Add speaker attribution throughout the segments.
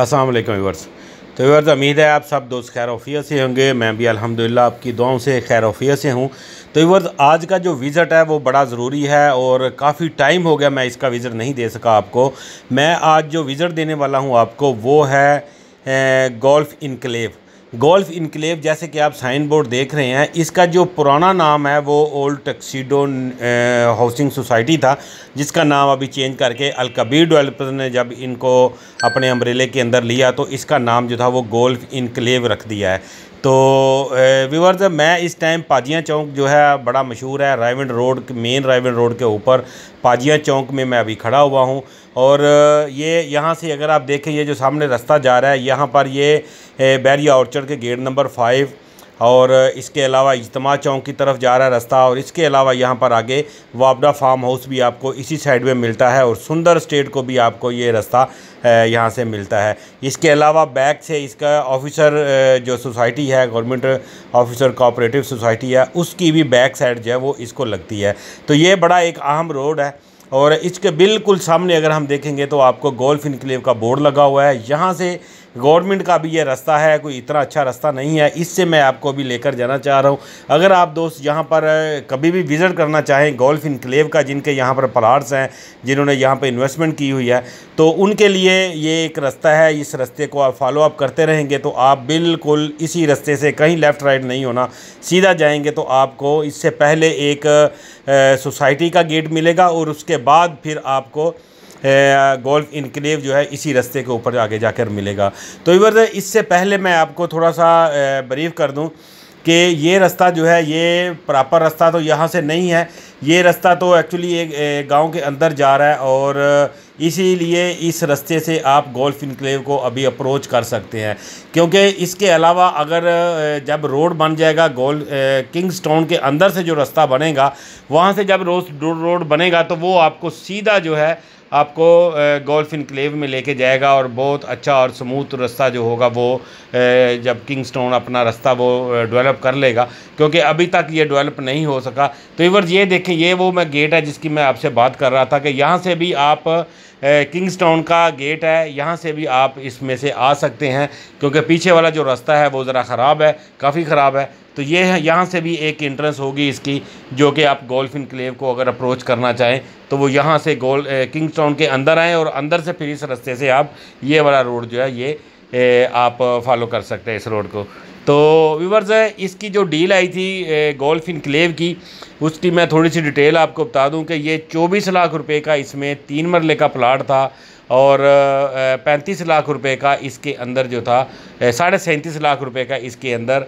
Speaker 1: Aslam yours तो yours उम्मीद है आप सब दोस्त खैर से होंगे मैं भी अल्हम्दुलिल्लाह आपकी दुआओं से खैर वफियत से हूँ तो यूवर्स आज का जो विज़िट है वो बड़ा ज़रूरी है और काफ़ी टाइम हो गया मैं इसका विज़िट नहीं दे सका आपको मैं आज जो विज़िट देने वाला हूँ आपको वो है गोल्फ़ इनकलेव गोल्फ इनकलेव जैसे कि आप साइन बोर्ड देख रहे हैं इसका जो पुराना नाम है वो ओल्ड टक्सीडो हाउसिंग सोसाइटी था जिसका नाम अभी चेंज करके अलकबीर डेवलपर्स ने जब इनको अपने अम्ब्रेले के अंदर लिया तो इसका नाम जो था वो गोल्फ इनकलेव रख दिया है तो व्यूवर्स मैं इस टाइम पाजिया चौक जो है बड़ा मशहूर है Raiwind road main Raiwind road के ऊपर पाजिया चौक में मैं अभी खड़ा हुआ हूँ और ये यहाँ से अगर आप देखें ये जो सामने रास्ता जा रहा है यहाँ पर ये बैरिया ऑर्चर्ड के गेट नंबर फाइव और इसके अलावा इजतमा चौक की तरफ जा रहा रास्ता और इसके अलावा यहाँ पर आगे वापडा फार्म हाउस भी आपको इसी साइड में मिलता है और सुंदर स्टेट को भी आपको ये रास्ता यहाँ से मिलता है इसके अलावा बैक से इसका ऑफिसर जो सोसाइटी है गवर्नमेंट ऑफिसर कोऑपरेटिव सोसाइटी है उसकी भी बैक साइड जो है वो इसको लगती है तो ये बड़ा एक अहम रोड है और इसके बिल्कुल सामने अगर हम देखेंगे तो आपको गोल्फ इनक्लेव का बोर्ड लगा हुआ है यहाँ से गवर्नमेंट का भी ये रास्ता है कोई इतना अच्छा रास्ता नहीं है इससे मैं आपको भी लेकर जाना चाह रहा हूँ अगर आप दोस्त यहाँ पर कभी भी विज़िट करना चाहें गोल्फ इनक्लेव का जिनके यहाँ पर प्लाट्स हैं जिन्होंने यहाँ पर इन्वेस्टमेंट की हुई है तो उनके लिए ये एक रास्ता है इस रास्ते को आप फॉलो अप करते रहेंगे तो आप बिल्कुल इसी रास्ते से कहीं लेफ़्ट राइट नहीं होना सीधा जाएंगे तो आपको इससे पहले एक सोसाइटी का गेट मिलेगा और उसके बाद फिर आपको गोल्फ इनक्लेव जो है इसी रस्ते के ऊपर आगे जाकर मिलेगा तो इवर इससे पहले मैं आपको थोड़ा सा ब्रीफ कर दूँ कि ये रास्ता जो है ये प्रॉपर रास्ता तो यहाँ से नहीं है ये रास्ता तो एक्चुअली एक गांव के अंदर जा रहा है और इसीलिए इस रास्ते से आप गोल्फ इनक्लेव को अभी अप्रोच कर सकते हैं क्योंकि इसके अलावा अगर जब रोड बन जाएगा गोल किंग्स टाउन के अंदर से जो रास्ता बनेगा वहाँ से जब रोड रोड बनेगा तो वो आपको सीधा जो है आपको गोल्फ इनक्लेव में लेके जाएगा और बहुत अच्छा और स्मूथ रास्ता जो होगा वो जब किंगस्टोन अपना रास्ता वो डेवलप कर लेगा क्योंकि अभी तक ये डेवलप नहीं हो सका तो इवर ये देखें ये वो मैं गेट है जिसकी मैं आपसे बात कर रहा था कि यहाँ से भी आप किंग्स टाउन का गेट है यहाँ से भी आप इसमें से आ सकते हैं क्योंकि पीछे वाला जो रास्ता है वो ज़रा ख़राब है काफ़ी ख़राब है तो ये यह, यहाँ से भी एक इंट्रेंस होगी इसकी जो कि आप गोल्फ इनक्लेव को अगर अप्रोच करना चाहें तो वो यहाँ से गोल किंग्स टाउन के अंदर आएँ और अंदर से फिर इस रस्ते से आप ये वाला रोड जो है ये ए, आप फॉलो कर सकते हैं इस रोड को तो व्यूवर्स इसकी जो डील आई थी गोल्फ क्लेव की उसकी मैं थोड़ी सी डिटेल आपको बता दूं कि ये 24 लाख रुपए का इसमें तीन मरले का प्लाट था और पैंतीस लाख रुपए का इसके अंदर जो था साढ़े सैंतीस लाख रुपए का इसके अंदर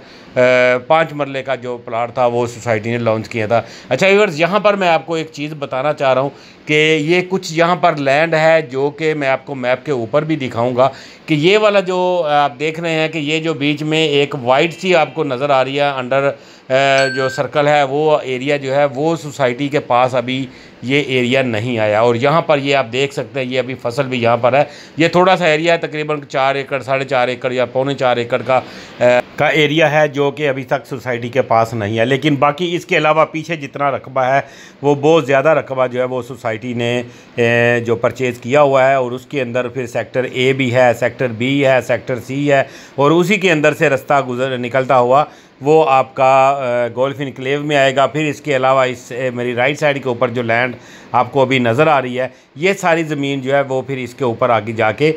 Speaker 1: पाँच मरले का जो प्लाट था वो सोसाइटी ने लॉन्च किया था अच्छा यूर्स यहाँ पर मैं आपको एक चीज़ बताना चाह रहा हूँ कि ये कुछ यहाँ पर लैंड है जो कि मैं आपको मैप के ऊपर भी दिखाऊंगा कि ये वाला जो आप देख रहे हैं कि ये जो बीच में एक वाइट सी आपको नज़र आ रही है अंडर जो सर्कल है वो एरिया जो है वो सोसाइटी के पास अभी ये एरिया नहीं आया और यहाँ पर ये आप देख सकते हैं ये अभी फसल फसल भी यहाँ पर है ये थोड़ा सा एरिया है तकरीबन चार एकड़ साढ़े चार एकड़ या पौने चार एकड़ का ए, का एरिया है जो कि अभी तक सोसाइटी के पास नहीं है लेकिन बाकी इसके अलावा पीछे जितना रकबा है वो बहुत ज़्यादा रकबा जो है वो सोसाइटी ने ए, जो परचेज़ किया हुआ है और उसके अंदर फिर सेक्टर ए भी है सेक्टर बी है सेक्टर सी है और उसी के अंदर से रास्ता गुजर निकलता हुआ वो आपका गोल्फ इनक्लेव में आएगा फिर इसके अलावा इस मेरी राइट साइड के ऊपर जो लैंड आपको अभी नज़र आ रही है ये सारी ज़मीन जो है वो फिर इसके ऊपर आगे जाके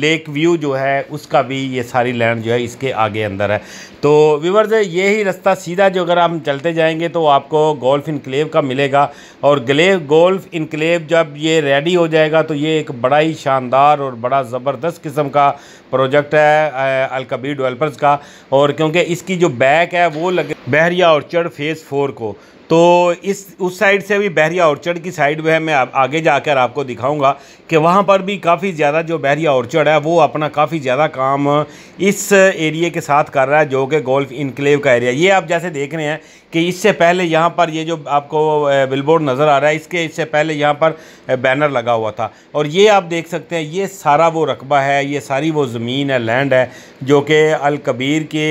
Speaker 1: लेक व्यू जो है उसका भी ये सारी लैंड जो है इसके आगे अंदर है तो व्यूवर्स ही रास्ता सीधा जो अगर हम चलते जाएंगे तो आपको गोल्फ इनक्लेव का मिलेगा और ग्लेव गोल्फ इनक्लेव जब ये रेडी हो जाएगा तो ये एक बड़ा ही शानदार और बड़ा ज़बरदस्त किस्म का प्रोजेक्ट है अलकबीर डेवलपर्स का और क्योंकि इसकी की जो बैक है वो लगे बहरिया ऑर्चर्ड फेस फोर को तो इस उस साइड से अभी बहरिया ऑर्चर्ड की साइड में मैं आगे जाकर आपको दिखाऊंगा कि वहाँ पर भी काफ़ी ज़्यादा जो बहरिया ऑर्चर्ड है वो अपना काफ़ी ज़्यादा काम इस एरिए के साथ कर रहा है जो कि गोल्फ इनक्लेव का एरिया ये आप जैसे देख रहे हैं कि इससे पहले यहाँ पर ये जो आपको बिलबोर्ड नज़र आ रहा है इसके इससे पहले यहाँ पर बैनर लगा हुआ था और ये आप देख सकते हैं ये सारा वो रकबा है ये सारी वो ज़मीन है लैंड है जो कि अलकबीर के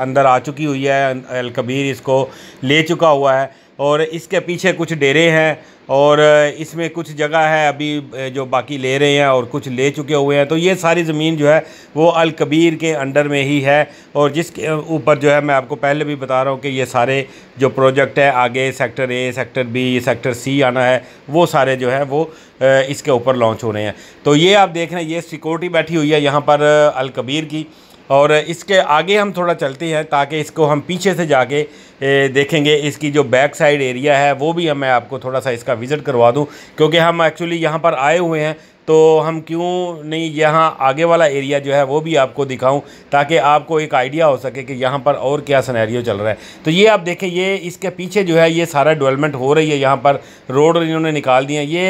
Speaker 1: अंदर आ चुकी हुई है अलकबीर इसको ले चुका हुआ हुआ है और इसके पीछे कुछ डेरे हैं और इसमें कुछ जगह है अभी जो बाकी ले रहे हैं और कुछ ले चुके हुए हैं तो ये सारी ज़मीन जो है वो अल कबीर के अंडर में ही है और जिसके ऊपर जो है मैं आपको पहले भी बता रहा हूँ कि ये सारे जो प्रोजेक्ट है आगे sector A sector B sector C आना है वो सारे जो है वो इसके ऊपर लॉन्च हो रहे हैं तो ये आप देख रहे हैं ये सिक्योरिटी बैठी हुई है यहाँ पर अलकबीर की और इसके आगे हम थोड़ा चलते हैं ताकि इसको हम पीछे से जाके देखेंगे इसकी जो बैक साइड एरिया है वो भी मैं आपको थोड़ा सा इसका विज़िट करवा दूँ क्योंकि हम एक्चुअली यहाँ पर आए हुए हैं तो हम क्यों नहीं यहाँ आगे वाला एरिया जो है वो भी आपको दिखाऊं ताकि आपको एक आइडिया हो सके कि यहाँ पर और क्या सनेरियो चल रहा है तो ये आप देखें ये इसके पीछे जो है ये सारा डेवलपमेंट हो रही है यहाँ पर रोड इन्होंने निकाल दिए ये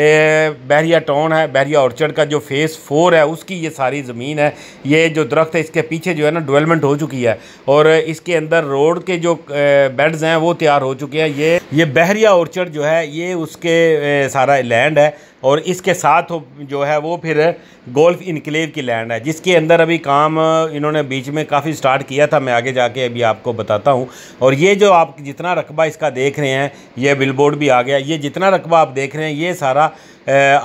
Speaker 1: बहरिया टाउन है बहरिया ऑर्चर्ड का जो फेज़ फोर है उसकी ये सारी ज़मीन है ये जो दरख्त है इसके पीछे जो है ना डेवलपमेंट हो चुकी है और इसके अंदर रोड के जो बेड्स हैं वो तैयार हो चुके हैं ये ये बहरिया ऑर्चर्ड जो है ये उसके सारा लैंड है और इसके साथ जो है वो फिर गोल्फ इनक्लेव की लैंड है जिसके अंदर अभी काम इन्होंने बीच में काफ़ी स्टार्ट किया था मैं आगे जाके अभी आपको बताता हूँ और ये जो आप जितना रकबा इसका देख रहे हैं ये बिलबोर्ड भी आ गया ये जितना रकबा आप देख रहे हैं ये सारा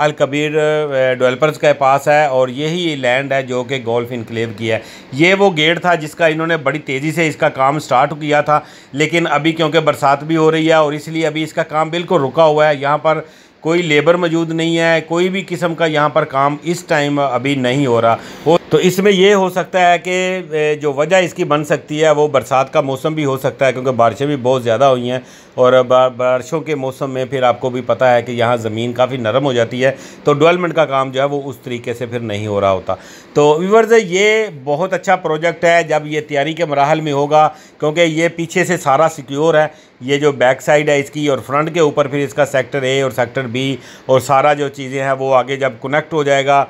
Speaker 1: अल कबीर डेवलपर्स के पास है और यही लैंड है जो कि गोल्फ इनक्लेव की है ये वो गेट था जिसका इन्होंने बड़ी तेज़ी से इसका काम स्टार्ट किया था लेकिन अभी क्योंकि बरसात भी हो रही है और इसलिए अभी इसका काम बिल्कुल रुका हुआ है यहाँ पर कोई लेबर मौजूद नहीं है कोई भी किस्म का यहाँ पर काम इस टाइम अभी नहीं हो रहा तो इसमें यह हो सकता है कि जो वजह इसकी बन सकती है वो बरसात का मौसम भी हो सकता है क्योंकि बारिशें भी बहुत ज़्यादा हुई हैं और बारिशों के मौसम में फिर आपको भी पता है कि यहाँ ज़मीन काफ़ी नरम हो जाती है तो डेवलपमेंट का काम जो है वो उस तरीके से फिर नहीं हो रहा होता तो व्यूवर्स ये बहुत अच्छा प्रोजेक्ट है जब ये तैयारी के मराहल में होगा क्योंकि ये पीछे से सारा सिक्योर है ये जो बैक साइड है इसकी और फ्रंट के ऊपर फिर इसका सेक्टर ए और सेक्टर बी और सारा जो चीज़ें हैं वो आगे जब कनेक्ट हो जाएगा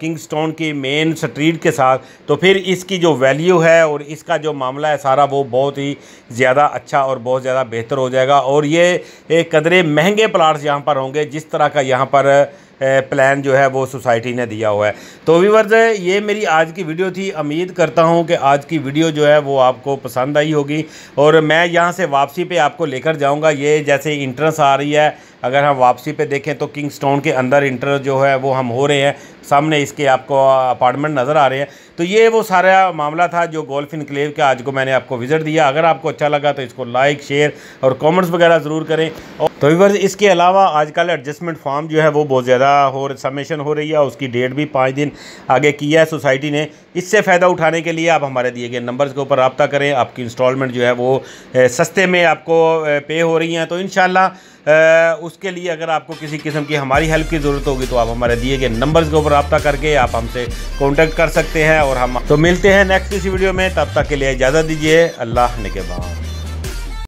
Speaker 1: किंगस्टोन की मेन स्ट्रीट के साथ तो फिर इसकी जो वैल्यू है और इसका जो मामला है सारा वो बहुत ही ज़्यादा अच्छा और बहुत ज़्यादा बेहतर हो जाएगा और ये कदरे महंगे प्लाट्स यहाँ पर होंगे जिस तरह का यहाँ पर प्लान जो है वो सोसाइटी ने दिया हुआ है तो वर्ज ये मेरी आज की वीडियो थी उम्मीद करता हूँ कि आज की वीडियो जो है वो आपको पसंद आई होगी और मैं यहाँ से वापसी पे आपको लेकर जाऊँगा ये जैसे इंट्रेंस आ रही है अगर हम वापसी पे देखें तो किंग्स टाउन के अंदर इंटर जो है वो हम हो रहे हैं सामने इसके आपको अपार्टमेंट नज़र आ रहे हैं तो ये वो सारा मामला था जो गोल्फ इनक्लेव का आज को मैंने आपको विज़िट दिया अगर आपको अच्छा लगा तो इसको लाइक शेयर और कमेंट्स वगैरह ज़रूर करें तो व्यूवर्स इसके अलावा आजकल एडजस्टमेंट फॉर्म जो है वो बहुत ज़्यादा हो सबमिशन हो रही है उसकी डेट भी पाँच दिन आगे किया है सोसाइटी ने इससे फ़ायदा उठाने के लिए आप हमारे दिए गए नंबर्स के ऊपर रबता करें आपकी इंस्टॉलमेंट जो है वो सस्ते में आपको पे हो रही हैं तो इन उसके लिए अगर आपको किसी किस्म की हमारी हेल्प की ज़रूरत होगी तो आप हमारे दिए गए नंबर्स के ऊपर रबता करके आप हमसे कॉन्टैक्ट कर सकते हैं और हम तो मिलते हैं नेक्स्ट किसी वीडियो में तब तक के लिए इजाज़त दीजिए अल्लाह ने के बाद